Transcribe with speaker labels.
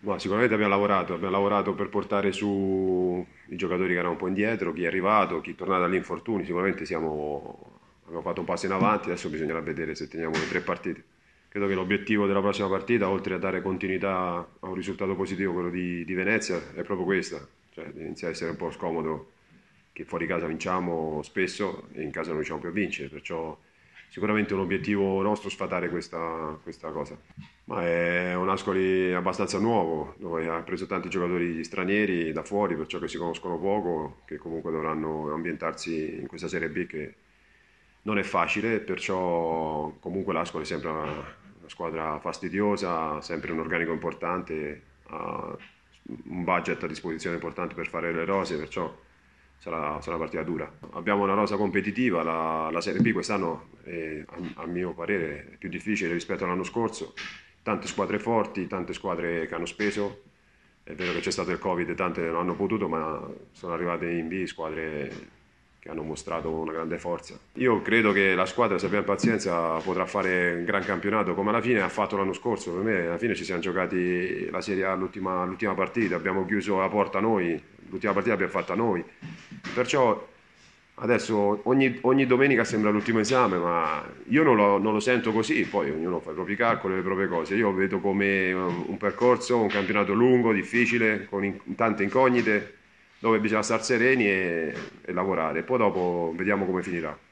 Speaker 1: Boh, sicuramente abbiamo lavorato, abbiamo lavorato per portare su i giocatori che erano un po' indietro, chi è arrivato, chi è tornato dall'infortunio, sicuramente siamo, abbiamo fatto un passo in avanti, adesso bisognerà vedere se teniamo le tre partite. Credo che l'obiettivo della prossima partita, oltre a dare continuità a un risultato positivo, quello di, di Venezia, è proprio questa, cioè inizia a essere un po' scomodo che fuori casa vinciamo spesso e in casa non riusciamo più a vincere, perciò sicuramente è un obiettivo nostro sfatare questa, questa cosa ma è un Ascoli abbastanza nuovo, dove ha preso tanti giocatori stranieri da fuori, perciò che si conoscono poco, che comunque dovranno ambientarsi in questa Serie B che non è facile, perciò comunque l'Ascoli è sempre una, squadra fastidiosa, sempre un organico importante, ha un budget a disposizione importante per fare le rose, perciò sarà, sarà una partita dura. Abbiamo una rosa competitiva, la, la Serie B quest'anno è, a, a mio parere è più difficile rispetto all'anno scorso tante squadre forti, tante squadre che hanno speso. È vero che c'è stato il Covid e tante non hanno potuto, ma sono arrivate in B squadre che hanno mostrato una grande forza. Io credo che la squadra, se abbiamo pazienza, potrà fare un gran campionato, come alla fine ha fatto l'anno scorso. Per me, alla fine ci siamo giocati la Serie A l'ultima, l'ultima partita, abbiamo chiuso la porta noi, l'ultima partita l'abbiamo fatta noi. Perciò Adesso ogni, ogni, domenica sembra l'ultimo esame, ma io non lo, non lo, sento così, poi ognuno fa i propri calcoli, le proprie cose. Io vedo come eh, un percorso, un campionato lungo, difficile, con in, tante incognite, dove bisogna stare sereni e, e lavorare. Poi dopo vediamo come finirà.